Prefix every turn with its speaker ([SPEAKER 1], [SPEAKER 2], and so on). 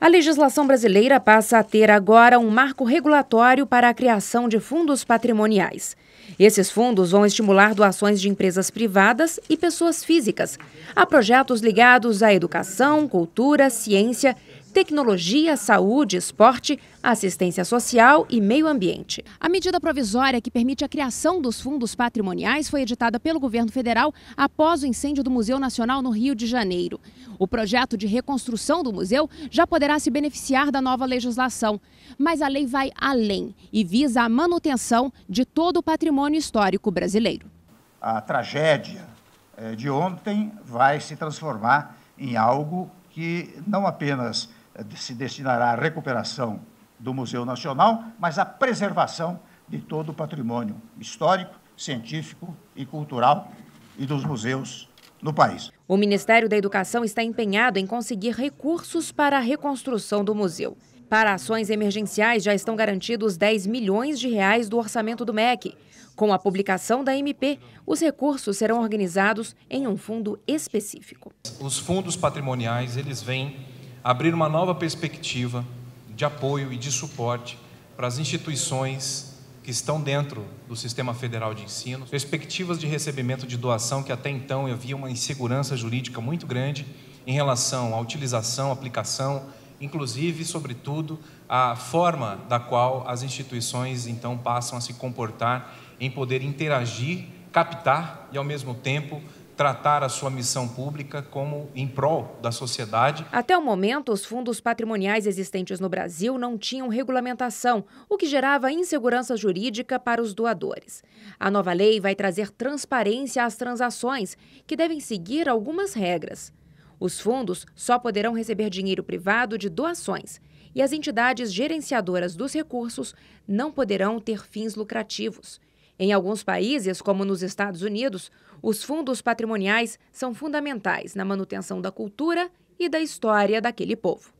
[SPEAKER 1] A legislação brasileira passa a ter agora um marco regulatório para a criação de fundos patrimoniais. Esses fundos vão estimular doações de empresas privadas e pessoas físicas a projetos ligados à educação, cultura, ciência, tecnologia, saúde, esporte, assistência social e meio ambiente. A medida provisória que permite a criação dos fundos patrimoniais foi editada pelo governo federal após o incêndio do Museu Nacional no Rio de Janeiro. O projeto de reconstrução do museu já poderá se beneficiar da nova legislação, mas a lei vai além e visa a manutenção de todo o patrimônio histórico brasileiro.
[SPEAKER 2] A tragédia eh, de ontem vai se transformar em algo que não apenas eh, se destinará à recuperação do Museu Nacional, mas à preservação de todo o patrimônio histórico, científico e cultural e dos museus no país.
[SPEAKER 1] O Ministério da Educação está empenhado em conseguir recursos para a reconstrução do museu. Para ações emergenciais já estão garantidos 10 milhões de reais do orçamento do MEC. Com a publicação da MP, os recursos serão organizados em um fundo específico.
[SPEAKER 3] Os fundos patrimoniais, eles vêm abrir uma nova perspectiva de apoio e de suporte para as instituições que estão dentro do sistema federal de ensino, perspectivas de recebimento de doação que até então havia uma insegurança jurídica muito grande em relação à utilização, aplicação, inclusive, sobretudo, a forma da qual as instituições então passam a se comportar em poder interagir, captar e ao mesmo tempo tratar a sua missão pública como em prol da sociedade.
[SPEAKER 1] Até o momento, os fundos patrimoniais existentes no Brasil não tinham regulamentação, o que gerava insegurança jurídica para os doadores. A nova lei vai trazer transparência às transações, que devem seguir algumas regras. Os fundos só poderão receber dinheiro privado de doações e as entidades gerenciadoras dos recursos não poderão ter fins lucrativos. Em alguns países, como nos Estados Unidos, os fundos patrimoniais são fundamentais na manutenção da cultura e da história daquele povo.